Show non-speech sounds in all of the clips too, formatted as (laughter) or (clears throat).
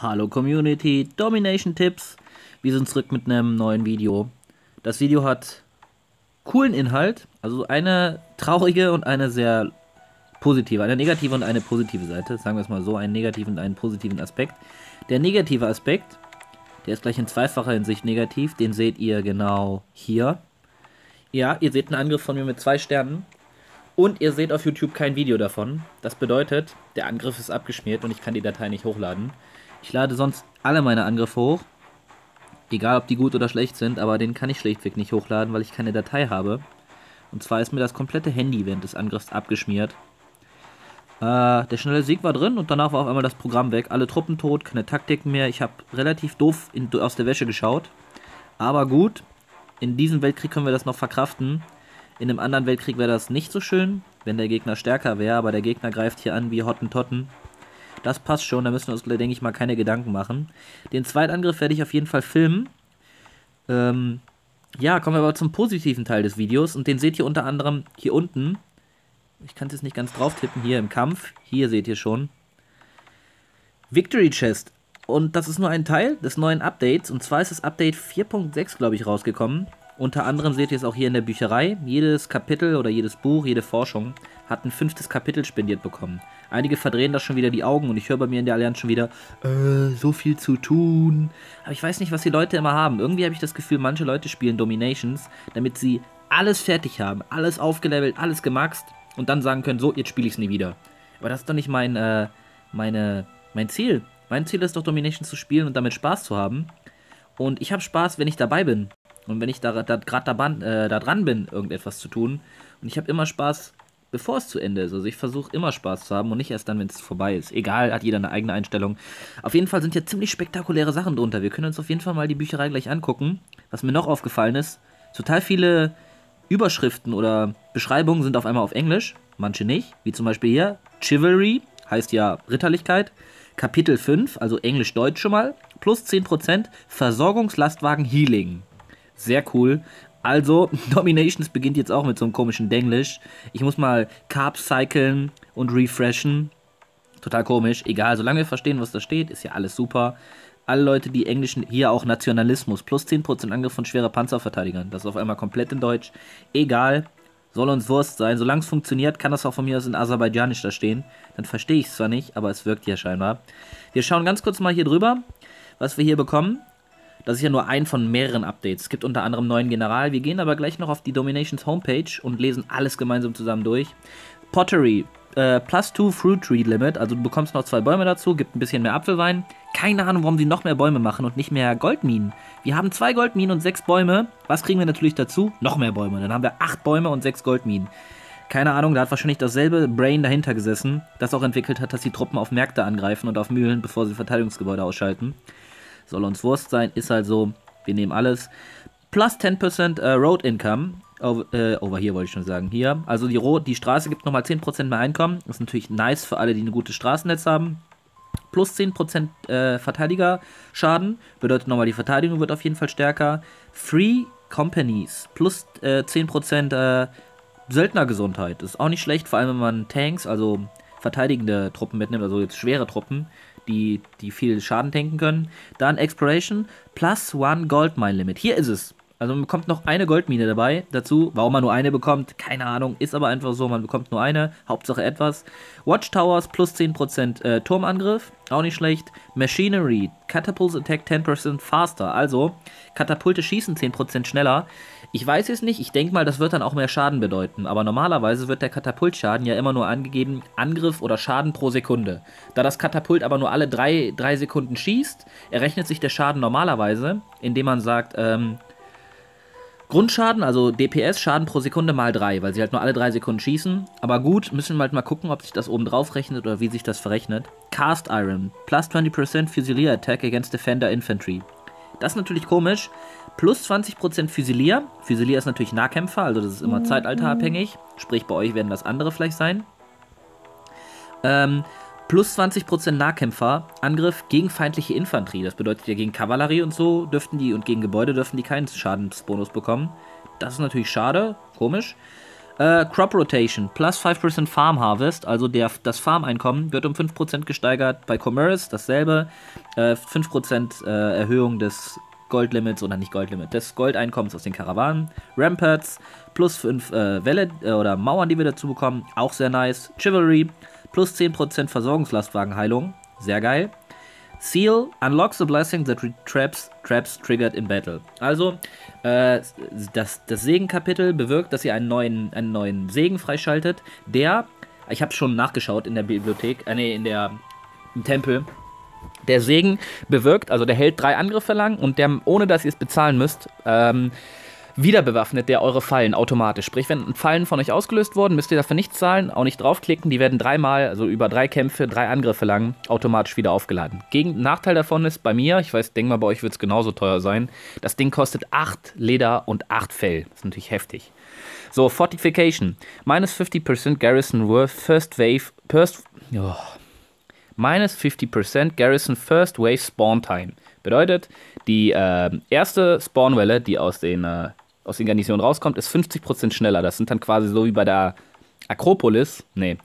Hallo Community, Domination Tipps. Wir sind zurück mit einem neuen Video. Das Video hat coolen Inhalt, also eine traurige und eine sehr positive, eine negative und eine positive Seite. Sagen wir es mal so, einen negativen und einen positiven Aspekt. Der negative Aspekt, der ist gleich in zweifacher Hinsicht negativ, den seht ihr genau hier. Ja, ihr seht einen Angriff von mir mit zwei Sternen. Und ihr seht auf YouTube kein Video davon. Das bedeutet, der Angriff ist abgeschmiert und ich kann die Datei nicht hochladen. Ich lade sonst alle meine Angriffe hoch. Egal, ob die gut oder schlecht sind, aber den kann ich schlichtweg nicht hochladen, weil ich keine Datei habe. Und zwar ist mir das komplette Handy während des Angriffs abgeschmiert. Äh, der schnelle Sieg war drin und danach war auf einmal das Programm weg. Alle Truppen tot, keine Taktiken mehr. Ich habe relativ doof in, aus der Wäsche geschaut. Aber gut, in diesem Weltkrieg können wir das noch verkraften. In einem anderen Weltkrieg wäre das nicht so schön, wenn der Gegner stärker wäre, aber der Gegner greift hier an wie Hottentotten. Das passt schon, da müssen wir uns, denke ich mal, keine Gedanken machen. Den zweiten Angriff werde ich auf jeden Fall filmen. Ähm, ja, kommen wir aber zum positiven Teil des Videos und den seht ihr unter anderem hier unten. Ich kann es jetzt nicht ganz drauf tippen, hier im Kampf. Hier seht ihr schon. Victory Chest. Und das ist nur ein Teil des neuen Updates. Und zwar ist das Update 4.6, glaube ich, rausgekommen. Unter anderem seht ihr es auch hier in der Bücherei. Jedes Kapitel oder jedes Buch, jede Forschung hat ein fünftes Kapitel spendiert bekommen. Einige verdrehen da schon wieder die Augen und ich höre bei mir in der Allianz schon wieder, äh, so viel zu tun. Aber ich weiß nicht, was die Leute immer haben. Irgendwie habe ich das Gefühl, manche Leute spielen Dominations, damit sie alles fertig haben, alles aufgelevelt, alles gemaxt und dann sagen können, so, jetzt spiele ich es nie wieder. Aber das ist doch nicht mein, äh, meine, mein Ziel. Mein Ziel ist doch, Dominations zu spielen und damit Spaß zu haben. Und ich habe Spaß, wenn ich dabei bin. Und wenn ich da, da gerade äh, da dran bin, irgendetwas zu tun. Und ich habe immer Spaß, bevor es zu Ende ist. Also ich versuche immer Spaß zu haben und nicht erst dann, wenn es vorbei ist. Egal, hat jeder eine eigene Einstellung. Auf jeden Fall sind ja ziemlich spektakuläre Sachen drunter. Wir können uns auf jeden Fall mal die Bücherei gleich angucken. Was mir noch aufgefallen ist, total viele Überschriften oder Beschreibungen sind auf einmal auf Englisch, manche nicht. Wie zum Beispiel hier, Chivalry heißt ja Ritterlichkeit. Kapitel 5, also Englisch-Deutsch schon mal, plus 10%, Versorgungslastwagen Healing. Sehr cool. Also, Dominations (laughs) beginnt jetzt auch mit so einem komischen Denglisch. Ich muss mal Carb cyclen und refreshen. Total komisch. Egal, solange wir verstehen, was da steht, ist ja alles super. Alle Leute, die Englischen, hier auch Nationalismus. Plus 10% Angriff von schwerer Panzerverteidigern. Das ist auf einmal komplett in Deutsch. Egal, soll uns Wurst sein. Solange es funktioniert, kann das auch von mir aus in Aserbaidschanisch da stehen. Dann verstehe ich es zwar nicht, aber es wirkt ja scheinbar. Wir schauen ganz kurz mal hier drüber, was wir hier bekommen. Das ist ja nur ein von mehreren Updates. Es gibt unter anderem neuen General. Wir gehen aber gleich noch auf die Dominations Homepage und lesen alles gemeinsam zusammen durch. Pottery, äh, plus 2 Fruit Tree Limit, also du bekommst noch zwei Bäume dazu, gibt ein bisschen mehr Apfelwein. Keine Ahnung, warum sie noch mehr Bäume machen und nicht mehr Goldminen. Wir haben zwei Goldminen und sechs Bäume. Was kriegen wir natürlich dazu? Noch mehr Bäume. Dann haben wir acht Bäume und sechs Goldminen. Keine Ahnung, da hat wahrscheinlich dasselbe Brain dahinter gesessen, das auch entwickelt hat, dass die Truppen auf Märkte angreifen und auf Mühlen, bevor sie Verteidigungsgebäude ausschalten soll uns Wurst sein, ist halt so, wir nehmen alles. Plus 10% äh, Road Income, over, äh, over hier wollte ich schon sagen, hier. Also die, Ro die Straße gibt nochmal 10% mehr Einkommen, ist natürlich nice für alle, die ein gutes Straßennetz haben. Plus 10% äh, Verteidigerschaden, bedeutet nochmal, die Verteidigung wird auf jeden Fall stärker. Free Companies, plus äh, 10% äh, Söldnergesundheit, ist auch nicht schlecht, vor allem wenn man Tanks, also verteidigende Truppen mitnimmt, also jetzt schwere Truppen, die, die viel Schaden tanken können. Dann Exploration, plus one Goldmine Limit. Hier ist es. Also man bekommt noch eine Goldmine dabei dazu. Warum man nur eine bekommt, keine Ahnung. Ist aber einfach so, man bekommt nur eine. Hauptsache etwas. Watchtowers plus 10% äh, Turmangriff, auch nicht schlecht. Machinery, Catapults Attack 10% faster. Also Katapulte schießen 10% schneller. Ich weiß es nicht, ich denke mal, das wird dann auch mehr Schaden bedeuten. Aber normalerweise wird der Katapultschaden ja immer nur angegeben, Angriff oder Schaden pro Sekunde. Da das Katapult aber nur alle 3 Sekunden schießt, errechnet sich der Schaden normalerweise, indem man sagt, ähm, Grundschaden, also DPS, Schaden pro Sekunde mal 3, weil sie halt nur alle 3 Sekunden schießen. Aber gut, müssen wir halt mal gucken, ob sich das oben drauf rechnet oder wie sich das verrechnet. Cast Iron, plus 20% Fusilier Attack against Defender Infantry. Das ist natürlich komisch. Plus 20% Fusilier. Fusilier ist natürlich Nahkämpfer, also das ist immer mhm. zeitalterabhängig. Sprich, bei euch werden das andere vielleicht sein. Ähm, plus 20% Nahkämpfer, Angriff gegen feindliche Infanterie. Das bedeutet ja gegen Kavallerie und so dürften die und gegen Gebäude dürften die keinen Schadensbonus bekommen. Das ist natürlich schade, komisch. Äh, Crop Rotation, plus 5% Farm Harvest, also der, das Farmeinkommen wird um 5% gesteigert. Bei Commerce dasselbe, äh, 5% äh, Erhöhung des Goldlimits oder nicht Goldlimit, des Goldeinkommens aus den Karawanen. Ramparts, plus 5 äh, Welle äh, oder Mauern, die wir dazu bekommen, auch sehr nice. Chivalry, plus 10% Versorgungslastwagenheilung. Sehr geil. Seal unlocks the blessing that traps, traps triggered in battle. Also, äh, das, das Segenkapitel bewirkt, dass ihr einen neuen, einen neuen Segen freischaltet, der, ich habe schon nachgeschaut in der Bibliothek, äh, nee, in der, im Tempel, der Segen bewirkt, also der hält drei Angriffe lang und der, ohne dass ihr es bezahlen müsst, ähm, wieder bewaffnet der eure Fallen automatisch. Sprich, wenn Fallen von euch ausgelöst wurden, müsst ihr dafür nichts zahlen, auch nicht draufklicken. Die werden dreimal, also über drei Kämpfe, drei Angriffe lang, automatisch wieder aufgeladen. Gegen, Nachteil davon ist bei mir, ich weiß, denke mal, bei euch wird es genauso teuer sein. Das Ding kostet 8 Leder und 8 Fell. Das ist natürlich heftig. So, Fortification. Minus 50% Garrison Worth First Wave. First, oh. Minus 50% Garrison First Wave Spawn Time. Bedeutet, die äh, erste Spawnwelle, die aus den äh, aus den Garnisonen rauskommt, ist 50% schneller. Das sind dann quasi so wie bei der Akropolis. Nee.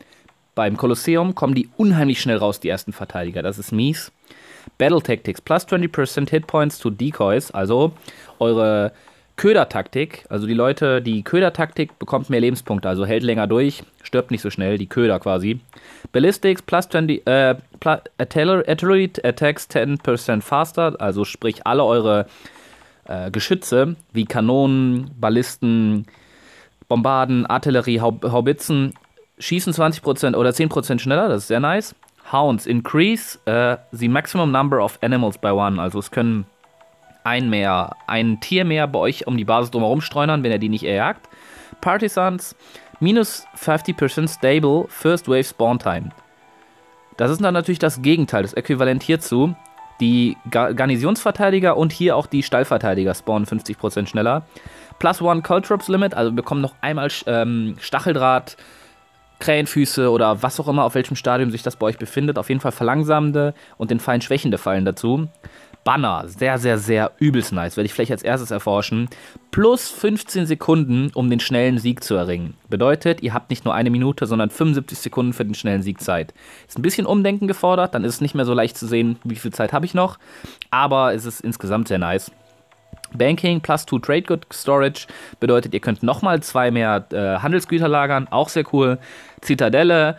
Beim Kolosseum kommen die unheimlich schnell raus, die ersten Verteidiger. Das ist mies. Battle Tactics plus 20% Hitpoints to Decoys, also eure Ködertaktik, also die Leute, die Ködertaktik bekommt mehr Lebenspunkte, also hält länger durch, stirbt nicht so schnell, die Köder quasi. Ballistics plus 20, äh, plus Artillery Attacks 10% faster, also sprich alle eure äh, Geschütze wie Kanonen, Ballisten, Bombarden, Artillerie, Haubitzen schießen 20% oder 10% schneller, das ist sehr nice. Hounds increase äh, the maximum number of animals by one. Also es können ein mehr, ein Tier mehr bei euch um die Basis drumherum streunern, wenn er die nicht erjagt. Partisans minus 50% stable first wave spawn time. Das ist dann natürlich das Gegenteil, das Äquivalent hierzu. Die Garnisonsverteidiger und hier auch die Stallverteidiger spawnen 50% schneller. Plus One Cultrops Limit, also bekommen noch einmal ähm, Stacheldraht, Krähenfüße oder was auch immer, auf welchem Stadium sich das bei euch befindet. Auf jeden Fall verlangsamende und den Feind schwächende fallen dazu. Banner. Sehr, sehr, sehr übelst nice. Werde ich vielleicht als erstes erforschen. Plus 15 Sekunden, um den schnellen Sieg zu erringen. Bedeutet, ihr habt nicht nur eine Minute, sondern 75 Sekunden für den schnellen Sieg Zeit. Ist ein bisschen Umdenken gefordert, dann ist es nicht mehr so leicht zu sehen, wie viel Zeit habe ich noch. Aber es ist insgesamt sehr nice. Banking plus 2 Trade Good Storage bedeutet, ihr könnt nochmal zwei mehr äh, Handelsgüter lagern, auch sehr cool. Zitadelle,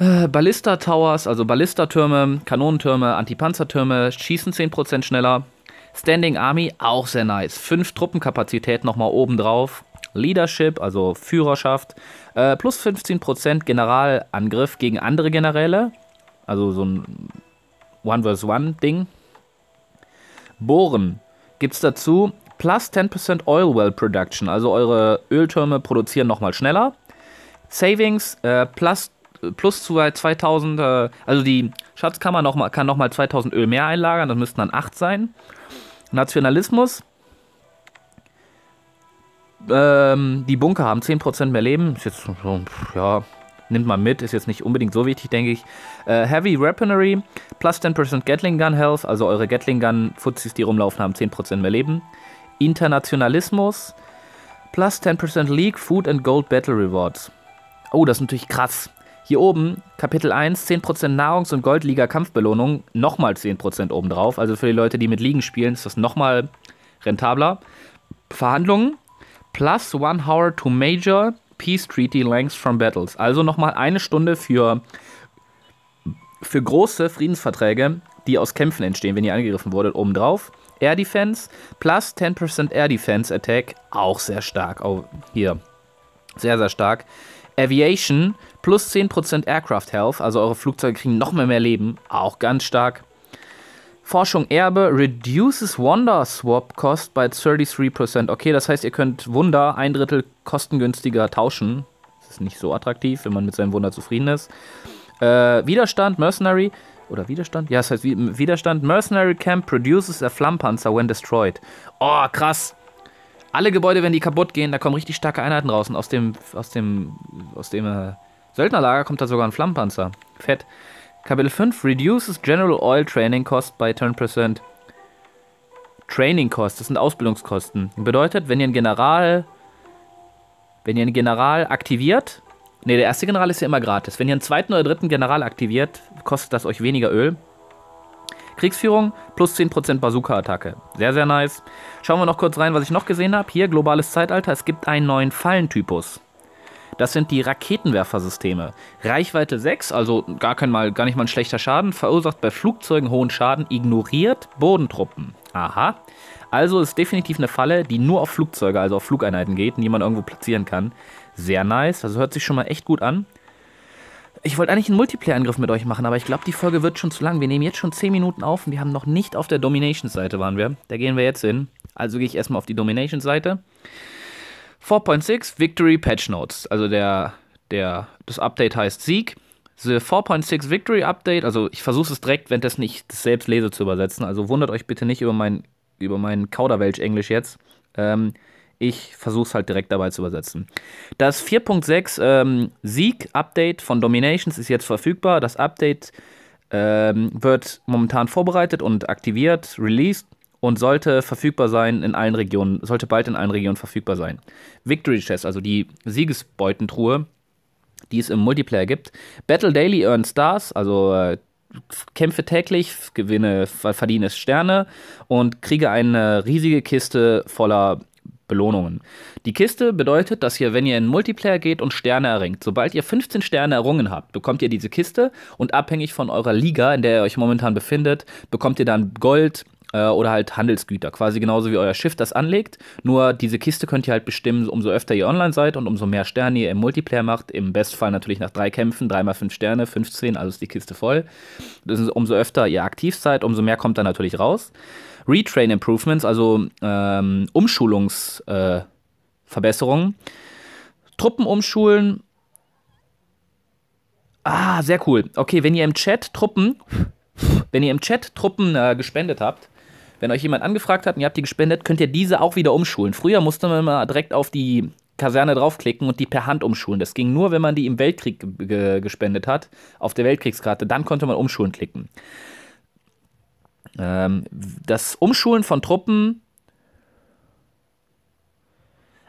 äh, Ballista Towers, also Ballistatürme, Kanonentürme, Antipanzertürme, schießen 10% schneller. Standing Army, auch sehr nice. Fünf Truppenkapazität nochmal oben drauf. Leadership, also Führerschaft, äh, plus 15% Generalangriff gegen andere Generäle. Also so ein One-versus-One-Ding. Bohren gibt es dazu plus 10% Oil Well Production. Also eure Öltürme produzieren nochmal schneller. Savings äh, plus plus zu 2000, äh, also die Schatzkammer noch mal, kann nochmal 2000 Öl mehr einlagern, das müssten dann 8 sein. Nationalismus. Ähm, die Bunker haben 10% mehr Leben. Ist jetzt so, ja, nimmt man mit, ist jetzt nicht unbedingt so wichtig, denke ich. Äh, Heavy Weaponry, plus 10% Gatling Gun Health, also eure Gatling Gun Fuzis, die rumlaufen, haben 10% mehr Leben. Internationalismus, plus 10% League, Food and Gold Battle Rewards. Oh, das ist natürlich krass. Hier oben, Kapitel 1, 10% Nahrungs- und Goldliga-Kampfbelohnung, nochmal 10% obendrauf. Also für die Leute, die mit Ligen spielen, ist das nochmal rentabler. Verhandlungen, plus one hour to major Peace Treaty Lengths from Battles. Also nochmal eine Stunde für, für große Friedensverträge, die aus Kämpfen entstehen, wenn ihr angegriffen wurdet, obendrauf. Air Defense plus 10% Air Defense Attack, auch sehr stark. Oh, hier, sehr, sehr stark. Aviation Plus 10% Aircraft Health, also eure Flugzeuge kriegen noch mehr, mehr Leben, auch ganz stark. Forschung Erbe reduces Wonder Swap Cost by 33%. Okay, das heißt, ihr könnt Wunder ein Drittel kostengünstiger tauschen. Das ist nicht so attraktiv, wenn man mit seinem Wunder zufrieden ist. Äh, Widerstand, Mercenary, oder Widerstand? Ja, das heißt Widerstand. Mercenary Camp produces a Flammpanzer when destroyed. Oh, krass. Alle Gebäude, wenn die kaputt gehen, da kommen richtig starke Einheiten raus. Und aus dem, aus dem, aus dem, äh, Söldnerlager kommt da sogar ein Flammenpanzer. Fett. Kapitel 5 reduces General Oil Training Cost by 10%. Training Cost, das sind Ausbildungskosten. Bedeutet, wenn ihr einen General, wenn ihr einen General aktiviert, ne, der erste General ist ja immer gratis. Wenn ihr einen zweiten oder dritten General aktiviert, kostet das euch weniger Öl. Kriegsführung plus 10% Bazooka-Attacke. Sehr, sehr nice. Schauen wir noch kurz rein, was ich noch gesehen habe. Hier, globales Zeitalter. Es gibt einen neuen Fallentypus. Das sind die Raketenwerfersysteme. Reichweite 6, also gar, kein mal, gar nicht mal ein schlechter Schaden, verursacht bei Flugzeugen hohen Schaden, ignoriert Bodentruppen. Aha. Also ist definitiv eine Falle, die nur auf Flugzeuge, also auf Flugeinheiten geht die man irgendwo platzieren kann. Sehr nice, also hört sich schon mal echt gut an. Ich wollte eigentlich einen Multiplayer-Angriff mit euch machen, aber ich glaube, die Folge wird schon zu lang. Wir nehmen jetzt schon 10 Minuten auf und wir haben noch nicht auf der Domination-Seite waren wir. Da gehen wir jetzt hin. Also gehe ich erstmal auf die Domination-Seite. 4.6 Victory Patch Notes, also der, der, das Update heißt Sieg. The 4.6 Victory Update, also ich versuche es direkt, wenn das nicht selbst lese, zu übersetzen. Also wundert euch bitte nicht über mein, über mein Kauderwelsch-Englisch jetzt. Ähm, ich versuche es halt direkt dabei zu übersetzen. Das 4.6 ähm, Sieg-Update von Dominations ist jetzt verfügbar. Das Update ähm, wird momentan vorbereitet und aktiviert. Released und sollte verfügbar sein in allen Regionen, sollte bald in allen Regionen verfügbar sein. Victory Chest, also die Siegesbeutentruhe, die es im Multiplayer gibt. Battle Daily Earn Stars, also äh, kämpfe täglich, gewinne, verdiene Sterne und kriege eine riesige Kiste voller Belohnungen. Die Kiste bedeutet, dass ihr, wenn ihr in Multiplayer geht und Sterne erringt, sobald ihr 15 Sterne errungen habt, bekommt ihr diese Kiste und abhängig von eurer Liga, in der ihr euch momentan befindet, bekommt ihr dann Gold, äh, oder halt Handelsgüter, quasi genauso wie euer Schiff das anlegt. Nur diese Kiste könnt ihr halt bestimmen, umso öfter ihr online seid und umso mehr Sterne ihr im Multiplayer macht. Im Bestfall natürlich nach drei Kämpfen, dreimal fünf Sterne, 15, also ist die Kiste voll. Ist, umso öfter ihr aktiv seid, umso mehr kommt da natürlich raus. Retrain Improvements, also ähm, Umschulungsverbesserungen. Äh, Truppen umschulen. Ah, sehr cool. Okay, wenn ihr im Chat Truppen, wenn ihr im Chat Truppen äh, gespendet habt, wenn euch jemand angefragt hat und ihr habt die gespendet, könnt ihr diese auch wieder umschulen. Früher musste man immer direkt auf die Kaserne draufklicken und die per Hand umschulen. Das ging nur, wenn man die im Weltkrieg gespendet hat, auf der Weltkriegskarte. Dann konnte man umschulen klicken. Ähm, das Umschulen von Truppen.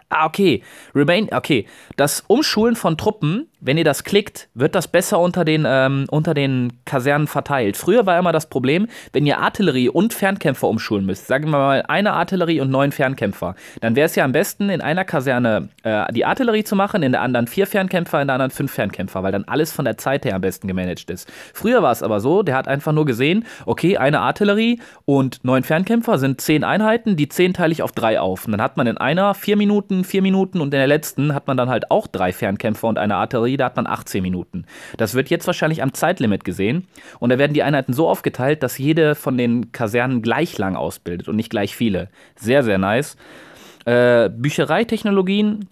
Ah, okay. Remain, okay. Das Umschulen von Truppen wenn ihr das klickt, wird das besser unter den, ähm, unter den Kasernen verteilt. Früher war immer das Problem, wenn ihr Artillerie und Fernkämpfer umschulen müsst, sagen wir mal eine Artillerie und neun Fernkämpfer, dann wäre es ja am besten, in einer Kaserne äh, die Artillerie zu machen, in der anderen vier Fernkämpfer, in der anderen fünf Fernkämpfer, weil dann alles von der Zeit her am besten gemanagt ist. Früher war es aber so, der hat einfach nur gesehen, okay, eine Artillerie und neun Fernkämpfer sind zehn Einheiten, die zehn teile ich auf drei auf. Und dann hat man in einer vier Minuten, vier Minuten und in der letzten hat man dann halt auch drei Fernkämpfer und eine Artillerie jeder hat man 18 Minuten. Das wird jetzt wahrscheinlich am Zeitlimit gesehen und da werden die Einheiten so aufgeteilt, dass jede von den Kasernen gleich lang ausbildet und nicht gleich viele. Sehr, sehr nice. Äh, Büchereitechnologien,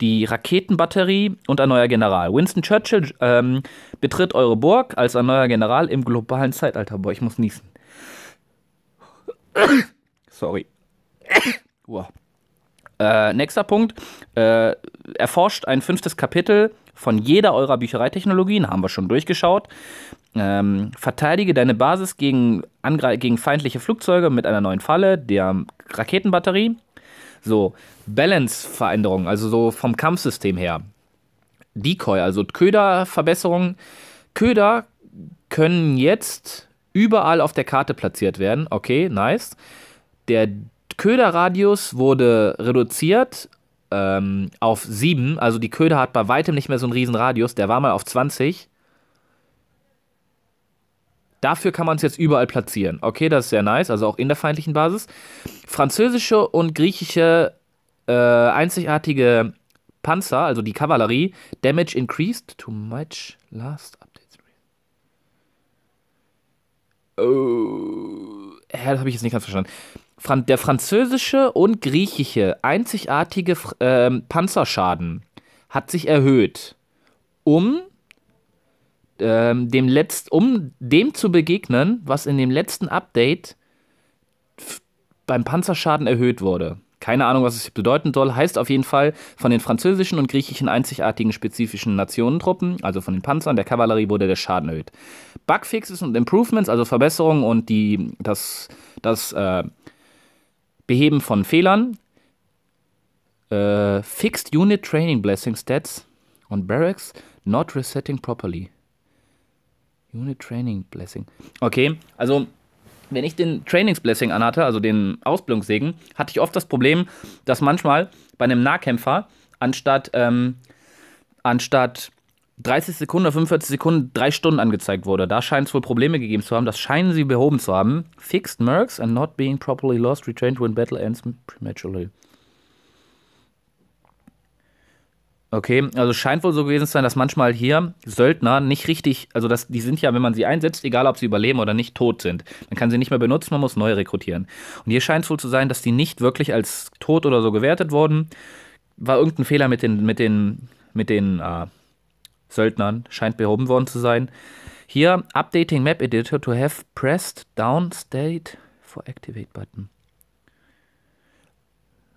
die Raketenbatterie und ein neuer General. Winston Churchill ähm, betritt eure Burg als ein neuer General im globalen Zeitalter. Boah, ich muss niesen. (coughs) Sorry. (coughs) wow. Äh, nächster Punkt. Äh, erforscht ein fünftes Kapitel von jeder eurer Büchereitechnologien, haben wir schon durchgeschaut. Ähm, verteidige deine Basis gegen, Angre gegen feindliche Flugzeuge mit einer neuen Falle, der Raketenbatterie. So, Balance-Veränderungen, also so vom Kampfsystem her. Decoy, also Köder-Verbesserungen. Köder können jetzt überall auf der Karte platziert werden. Okay, nice. Der Köderradius wurde reduziert ähm, auf 7. Also die Köder hat bei weitem nicht mehr so einen riesen Radius. Der war mal auf 20. Dafür kann man es jetzt überall platzieren. Okay, das ist sehr nice, also auch in der feindlichen Basis. Französische und griechische äh, einzigartige Panzer, also die Kavallerie, Damage increased too much last updates. Oh, Ja, das habe ich jetzt nicht ganz verstanden der französische und griechische einzigartige äh, Panzerschaden hat sich erhöht, um, äh, dem Letzt, um dem zu begegnen, was in dem letzten Update beim Panzerschaden erhöht wurde. Keine Ahnung, was es bedeuten soll. Heißt auf jeden Fall, von den französischen und griechischen einzigartigen spezifischen Nationentruppen, also von den Panzern, der Kavallerie wurde der Schaden erhöht. Bugfixes und Improvements, also Verbesserungen und die, das, das äh, Beheben von Fehlern, äh, Fixed Unit Training Blessing Stats und Barracks not resetting properly. Unit Training Blessing. Okay, also wenn ich den Trainings Blessing anhatte, also den Ausbildungssegen, hatte ich oft das Problem, dass manchmal bei einem Nahkämpfer anstatt, ähm, anstatt 30 Sekunden oder 45 Sekunden drei Stunden angezeigt wurde. Da scheint es wohl Probleme gegeben zu haben. Das scheinen sie behoben zu haben. Fixed Mercs and not being properly lost, retrained when battle ends prematurely. Okay, also scheint wohl so gewesen zu sein, dass manchmal hier Söldner nicht richtig, also dass die sind ja, wenn man sie einsetzt, egal ob sie überleben oder nicht, tot sind. Man kann sie nicht mehr benutzen, man muss neu rekrutieren. Und hier scheint es wohl zu sein, dass die nicht wirklich als tot oder so gewertet wurden. War irgendein Fehler mit den, mit den, mit den äh, Söldnern scheint behoben worden zu sein. Hier updating map editor to have pressed down state for activate button.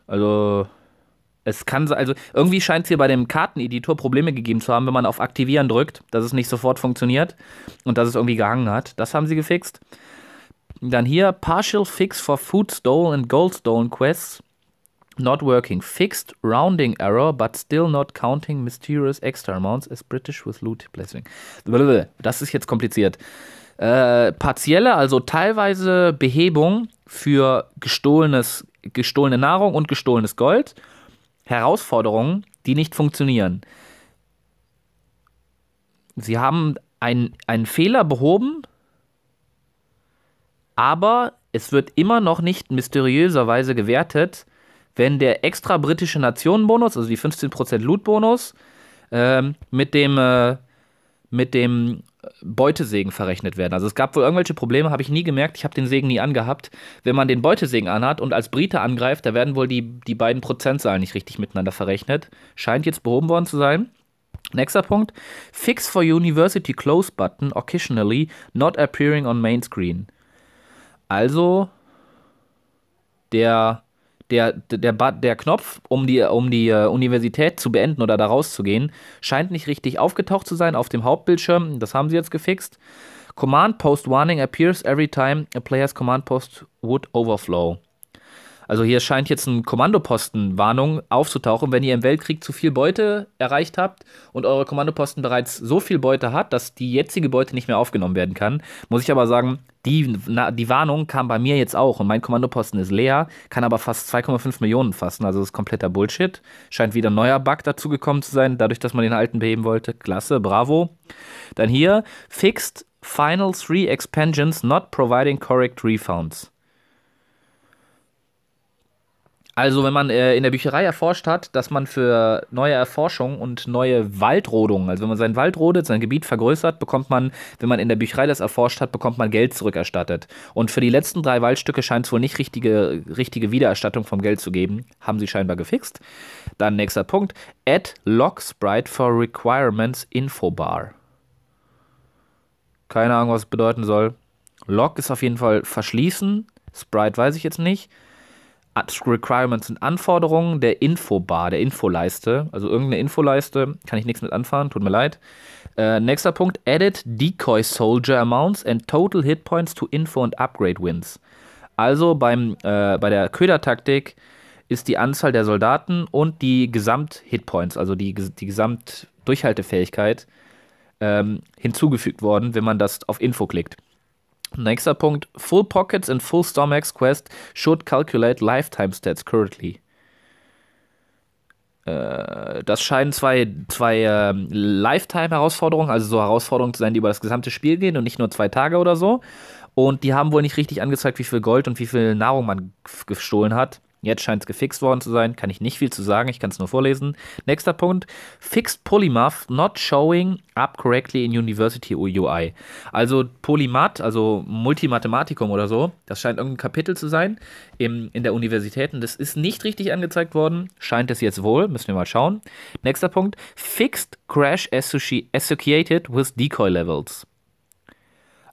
Also es kann also irgendwie scheint es hier bei dem Karteneditor Probleme gegeben zu haben, wenn man auf aktivieren drückt, dass es nicht sofort funktioniert und dass es irgendwie gehangen hat. Das haben sie gefixt. Dann hier Partial Fix for Food Stolen and Gold Stolen Quests. Not working. Fixed rounding error, but still not counting mysterious extra amounts as British with loot blessing. Das ist jetzt kompliziert. Äh, partielle, also teilweise Behebung für gestohlenes, gestohlene Nahrung und gestohlenes Gold. Herausforderungen, die nicht funktionieren. Sie haben ein, einen Fehler behoben, aber es wird immer noch nicht mysteriöserweise gewertet, wenn der extra britische Nationenbonus, also die 15% Loot-Bonus, ähm, mit dem, äh, mit dem äh, Beutesegen verrechnet werden. Also es gab wohl irgendwelche Probleme, habe ich nie gemerkt, ich habe den Segen nie angehabt. Wenn man den Beutesegen anhat und als Brite angreift, da werden wohl die, die beiden Prozentzahlen nicht richtig miteinander verrechnet. Scheint jetzt behoben worden zu sein. Nächster Punkt. Fix for University Close Button occasionally not appearing on main screen. Also der der, der, der Knopf, um die, um die äh, Universität zu beenden oder da rauszugehen, scheint nicht richtig aufgetaucht zu sein auf dem Hauptbildschirm. Das haben sie jetzt gefixt. Command Post Warning appears every time a player's command post would overflow. Also hier scheint jetzt ein Kommandopostenwarnung aufzutauchen, wenn ihr im Weltkrieg zu viel Beute erreicht habt und eure Kommandoposten bereits so viel Beute hat, dass die jetzige Beute nicht mehr aufgenommen werden kann. Muss ich aber sagen, die, na, die Warnung kam bei mir jetzt auch und mein Kommandoposten ist leer, kann aber fast 2,5 Millionen fassen, also das ist kompletter Bullshit. Scheint wieder ein neuer Bug dazu gekommen zu sein, dadurch, dass man den alten beheben wollte. Klasse, bravo. Dann hier, fixed final three expansions not providing correct refunds. Also, wenn man äh, in der Bücherei erforscht hat, dass man für neue Erforschungen und neue Waldrodungen, also wenn man seinen Wald rodet, sein Gebiet vergrößert, bekommt man, wenn man in der Bücherei das erforscht hat, bekommt man Geld zurückerstattet. Und für die letzten drei Waldstücke scheint es wohl nicht richtige, richtige Wiedererstattung vom Geld zu geben. Haben sie scheinbar gefixt. Dann nächster Punkt. Add Log Sprite for Requirements Infobar. Keine Ahnung, was es bedeuten soll. Log ist auf jeden Fall verschließen. Sprite weiß ich jetzt nicht. Requirements und Anforderungen der Infobar, der Infoleiste. Also irgendeine Infoleiste, kann ich nichts mit anfangen, tut mir leid. Äh, nächster Punkt, edit Decoy Soldier Amounts and Total Hit Points to Info und Upgrade Wins. Also beim, äh, bei der Ködertaktik ist die Anzahl der Soldaten und die Gesamt-Hitpoints, also die, die Gesamt-Durchhaltefähigkeit, ähm, hinzugefügt worden, wenn man das auf Info klickt. Nächster Punkt. Full pockets in full stomachs quest should calculate lifetime stats currently. Äh, das scheinen zwei, zwei äh, Lifetime-Herausforderungen, also so Herausforderungen zu sein, die über das gesamte Spiel gehen und nicht nur zwei Tage oder so. Und die haben wohl nicht richtig angezeigt, wie viel Gold und wie viel Nahrung man gestohlen hat. Jetzt scheint es gefixt worden zu sein. Kann ich nicht viel zu sagen, ich kann es nur vorlesen. Nächster Punkt: Fixed Polymath not showing up correctly in University UI. Also Polymath, also Multimathematikum oder so, das scheint irgendein Kapitel zu sein im, in der Universität und das ist nicht richtig angezeigt worden. Scheint es jetzt wohl, müssen wir mal schauen. Nächster Punkt: Fixed Crash associated with Decoy Levels.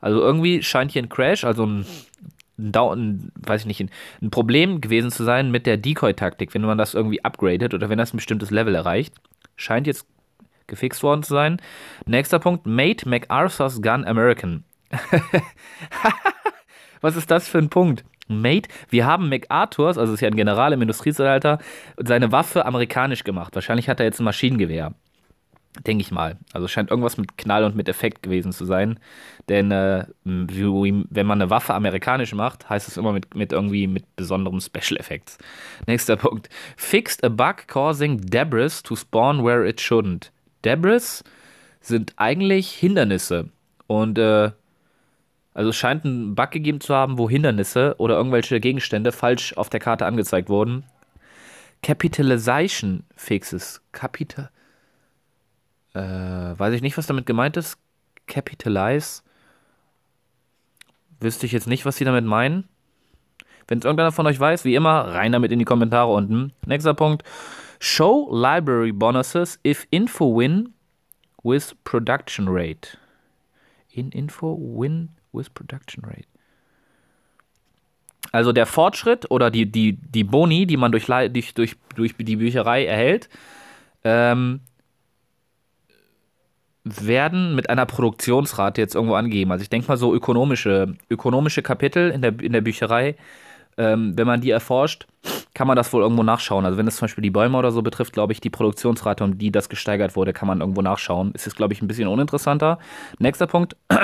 Also irgendwie scheint hier ein Crash, also ein ein, weiß ich nicht, ein Problem gewesen zu sein mit der Decoy-Taktik, wenn man das irgendwie upgradet oder wenn das ein bestimmtes Level erreicht. Scheint jetzt gefixt worden zu sein. Nächster Punkt, Made MacArthur's Gun American. (laughs) Was ist das für ein Punkt? Mate, wir haben MacArthurs, also ist ja ein General im Industriezeitalter, seine Waffe amerikanisch gemacht. Wahrscheinlich hat er jetzt ein Maschinengewehr. Denke ich mal. Also scheint irgendwas mit Knall und mit Effekt gewesen zu sein. Denn äh, wenn man eine Waffe amerikanisch macht, heißt es immer mit, mit irgendwie mit besonderem Special Effects. Nächster (laughs) Punkt. Fixed a bug causing debris to spawn where it shouldn't. Debris sind eigentlich Hindernisse. Und äh, also es scheint einen Bug gegeben zu haben, wo Hindernisse oder irgendwelche Gegenstände falsch auf der Karte angezeigt wurden. Capitalization Fixes. Capital. Äh, weiß ich nicht, was damit gemeint ist. Capitalize. Wüsste ich jetzt nicht, was sie damit meinen. Wenn es irgendeiner von euch weiß, wie immer, rein damit in die Kommentare unten. Nächster Punkt. Show Library Bonuses if Info Win with Production Rate. In Info Win with Production Rate. Also der Fortschritt oder die, die, die Boni, die man durch, durch, durch, durch die Bücherei erhält, ähm, werden mit einer Produktionsrate jetzt irgendwo angegeben. Also ich denke mal so ökonomische, ökonomische Kapitel in der, in der Bücherei, ähm, wenn man die erforscht, kann man das wohl irgendwo nachschauen. Also wenn es zum Beispiel die Bäume oder so betrifft, glaube ich, die Produktionsrate, um die das gesteigert wurde, kann man irgendwo nachschauen. Ist jetzt, glaube ich, ein bisschen uninteressanter. Nächster Punkt. (clears throat)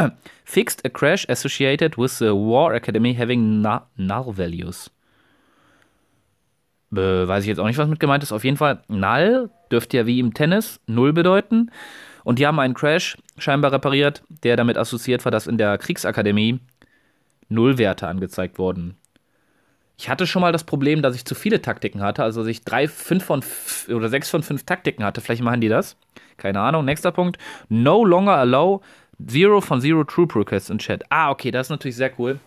Fixed a crash associated with the War Academy having null values. Äh, weiß ich jetzt auch nicht, was mit gemeint ist. Auf jeden Fall, null dürfte ja wie im Tennis null bedeuten. Und die haben einen Crash scheinbar repariert, der damit assoziiert war, dass in der Kriegsakademie Nullwerte angezeigt wurden. Ich hatte schon mal das Problem, dass ich zu viele Taktiken hatte, also dass ich drei, fünf von oder sechs von fünf Taktiken hatte. Vielleicht machen die das. Keine Ahnung. Nächster Punkt. No longer allow zero von zero Troop Requests in Chat. Ah, okay, das ist natürlich sehr cool.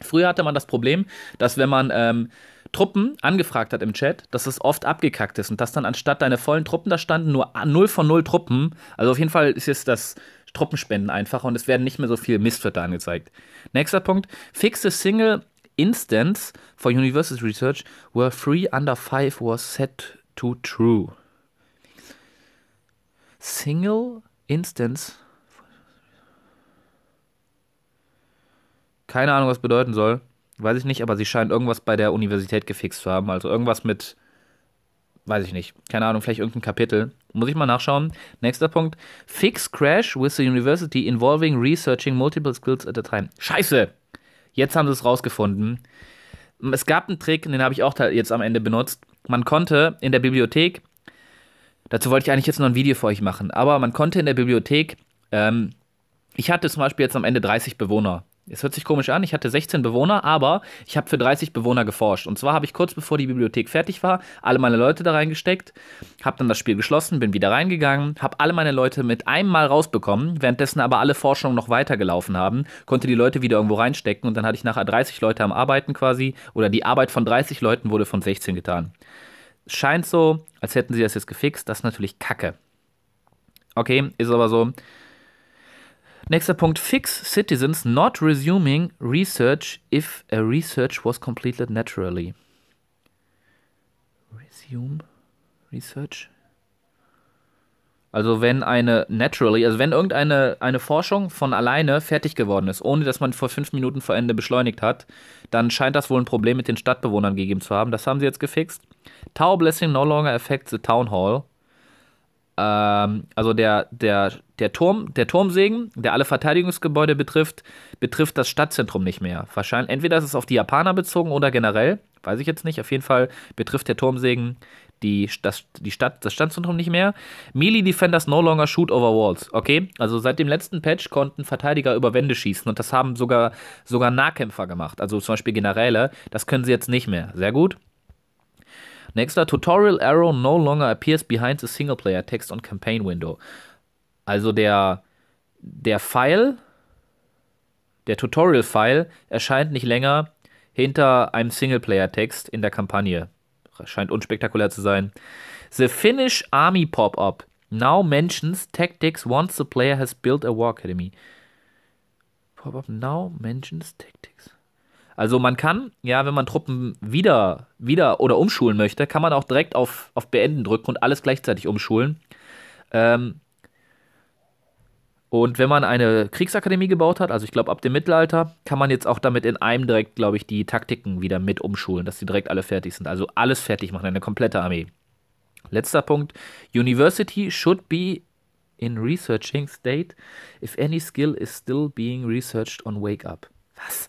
Früher hatte man das Problem, dass wenn man ähm, Truppen angefragt hat im Chat, dass es oft abgekackt ist und dass dann anstatt deine vollen Truppen da standen nur 0 von 0 Truppen. Also auf jeden Fall ist jetzt das Truppenspenden einfacher und es werden nicht mehr so viele Mistwörter angezeigt. Nächster Punkt. Fix the single instance for University Research where 3 under 5 was set to true. Single instance. Keine Ahnung, was bedeuten soll weiß ich nicht, aber sie scheint irgendwas bei der Universität gefixt zu haben. Also irgendwas mit, weiß ich nicht, keine Ahnung, vielleicht irgendein Kapitel. Muss ich mal nachschauen. Nächster Punkt. Fix Crash with the University involving researching multiple skills at a time. Scheiße! Jetzt haben sie es rausgefunden. Es gab einen Trick, den habe ich auch jetzt am Ende benutzt. Man konnte in der Bibliothek, dazu wollte ich eigentlich jetzt noch ein Video für euch machen, aber man konnte in der Bibliothek, ähm, ich hatte zum Beispiel jetzt am Ende 30 Bewohner es hört sich komisch an, ich hatte 16 Bewohner, aber ich habe für 30 Bewohner geforscht. Und zwar habe ich kurz bevor die Bibliothek fertig war, alle meine Leute da reingesteckt, habe dann das Spiel geschlossen, bin wieder reingegangen, habe alle meine Leute mit einem Mal rausbekommen, währenddessen aber alle Forschungen noch weitergelaufen haben, konnte die Leute wieder irgendwo reinstecken und dann hatte ich nachher 30 Leute am Arbeiten quasi oder die Arbeit von 30 Leuten wurde von 16 getan. Scheint so, als hätten sie das jetzt gefixt, das ist natürlich Kacke. Okay, ist aber so. Nächster Punkt: Fix citizens not resuming research if a research was completed naturally. Resume research? Also wenn eine naturally, also wenn irgendeine eine Forschung von alleine fertig geworden ist, ohne dass man vor fünf Minuten vor Ende beschleunigt hat, dann scheint das wohl ein Problem mit den Stadtbewohnern gegeben zu haben. Das haben sie jetzt gefixt. Tau Blessing no longer affects the town hall. Ähm, also der, der der Turm, der Turmsegen, der alle Verteidigungsgebäude betrifft, betrifft das Stadtzentrum nicht mehr. Wahrscheinlich entweder ist es auf die Japaner bezogen oder generell, weiß ich jetzt nicht. Auf jeden Fall betrifft der Turmsegen die, das, die Stadt, das Stadtzentrum nicht mehr. Melee Defenders no longer shoot over walls. Okay, also seit dem letzten Patch konnten Verteidiger über Wände schießen und das haben sogar, sogar Nahkämpfer gemacht, also zum Beispiel Generäle. Das können sie jetzt nicht mehr. Sehr gut. Nächster Tutorial Arrow no longer appears behind the player Text on Campaign Window. Also der, der File, der Tutorial-File erscheint nicht länger hinter einem Singleplayer-Text in der Kampagne. Scheint unspektakulär zu sein. The Finnish Army Pop-Up now mentions tactics once the player has built a War Academy. Pop-Up now mentions tactics. Also man kann, ja, wenn man Truppen wieder, wieder oder umschulen möchte, kann man auch direkt auf, auf Beenden drücken und alles gleichzeitig umschulen. Ähm, und wenn man eine Kriegsakademie gebaut hat, also ich glaube ab dem Mittelalter, kann man jetzt auch damit in einem direkt, glaube ich, die Taktiken wieder mit umschulen, dass die direkt alle fertig sind. Also alles fertig machen, eine komplette Armee. Letzter Punkt. University should be in researching state if any skill is still being researched on Wake Up. Was?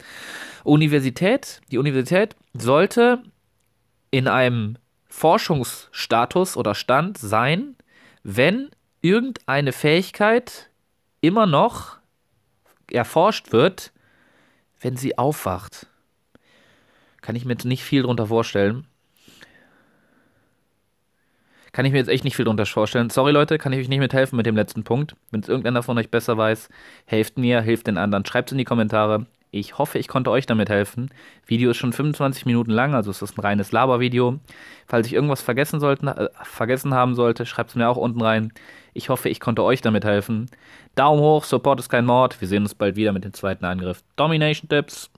Universität, die Universität sollte in einem Forschungsstatus oder Stand sein, wenn irgendeine Fähigkeit immer noch erforscht wird, wenn sie aufwacht. Kann ich mir jetzt nicht viel drunter vorstellen. Kann ich mir jetzt echt nicht viel drunter vorstellen. Sorry Leute, kann ich euch nicht mithelfen mit dem letzten Punkt. Wenn es irgendeiner von euch besser weiß, helft mir, hilft den anderen. Schreibt es in die Kommentare. Ich hoffe, ich konnte euch damit helfen. Video ist schon 25 Minuten lang, also es ist ein reines Labervideo. Falls ich irgendwas vergessen, sollten, äh, vergessen haben sollte, schreibt es mir auch unten rein. Ich hoffe, ich konnte euch damit helfen. Daumen hoch, Support ist kein Mord. Wir sehen uns bald wieder mit dem zweiten Angriff. Domination Tipps.